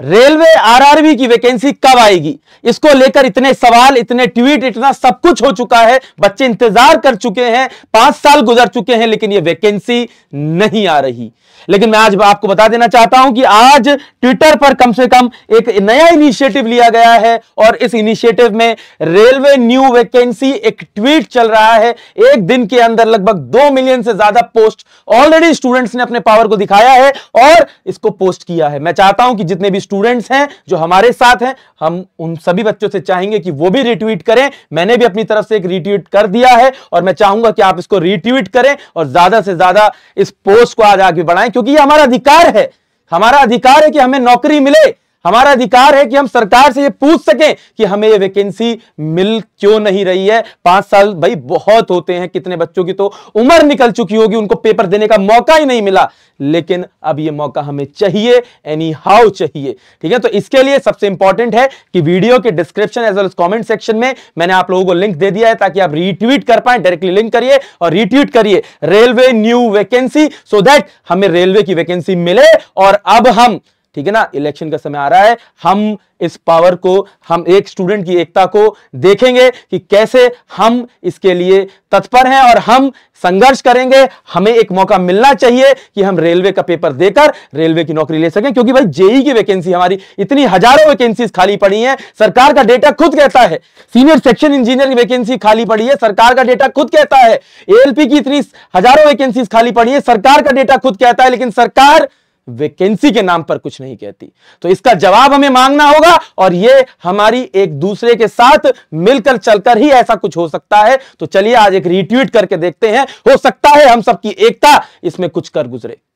railway RRB की vacancy कब आएगी इसको लेकर इतने सवाल इतने ट्वीट इतना सब कुछ हो चुका है बच्चे इंतजार कर चुके हैं पांच साल गुजर चुके हैं लेकिन ये वैकेंसी नहीं आ रही लेकिन मैं आज आपको बता देना चाहता हूं कि आज ट्विटर पर कम से कम एक नया इनिशिएटिव लिया गया है और इस इनिशिएटिव में रेलवे न्यू वैकेंसी एक ट्वीट चल रहा है एक दिन के अंदर लगभग दो मिलियन से ज्यादा पोस्ट ऑलरेडी स्टूडेंट्स ने अपने पावर को दिखाया है और इसको पोस्ट किया है मैं चाहता हूं कि जितने भी स्टूडेंट्स हैं जो हमारे साथ हैं हम उन सभी बच्चों से चाहेंगे कि वो भी रिट्वीट करें मैंने भी अपनी तरफ से एक रिट्वीट कर दिया है और मैं चाहूंगा कि आप इसको रिट्वीट करें और ज्यादा से ज्यादा इस पोस्ट को आज आगे बढ़ाएं क्योंकि ये हमारा अधिकार है हमारा अधिकार है कि हमें नौकरी मिले हमारा अधिकार है कि हम सरकार से ये पूछ सकें कि हमें ये वैकेंसी मिल क्यों नहीं रही है पांच साल भाई बहुत होते हैं कितने बच्चों की तो उम्र निकल चुकी होगी उनको पेपर देने का मौका ही नहीं मिला लेकिन अब ये मौका हमें चाहिए एनी हाउ चाहिए ठीक है तो इसके लिए सबसे इंपॉर्टेंट है कि वीडियो के description as well as comment section में मैंने आप लोगों को लिंक दे दिया है ताकि आप रिट्वीट कर पाए डायरेक्टली लिंक करिए और रिट्वीट करिए railway new vacancy so that हमें रेलवे की वैकेंसी मिले और अब हम ठीक है ना इलेक्शन का समय आ रहा है हम इस पावर को हम एक स्टूडेंट की एकता को देखेंगे कि कैसे हम इसके लिए तत्पर हैं और हम संघर्ष करेंगे हमें एक मौका मिलना चाहिए कि हम रेलवे का पेपर देकर रेलवे की नौकरी ले सकें क्योंकि भाई जेई की वैकेंसी हमारी इतनी हजारों वैकेंसीज खाली पड़ी हैं सरकार का डेटा खुद कहता है सीनियर सेक्शन इंजीनियर की वैकेंसी खाली पड़ी है सरकार का डेटा खुद कहता है एएलपी की इतनी हजारों वैकेंसीज खाली पड़ी है सरकार का डेटा खुद कहता है लेकिन सरकार वैकेंसी के नाम पर कुछ नहीं कहती तो इसका जवाब हमें मांगना होगा और ये हमारी एक दूसरे के साथ मिलकर चलकर ही ऐसा कुछ हो सकता है तो चलिए आज एक रिट्वीट करके देखते हैं हो सकता है हम सबकी एकता इसमें कुछ कर गुजरे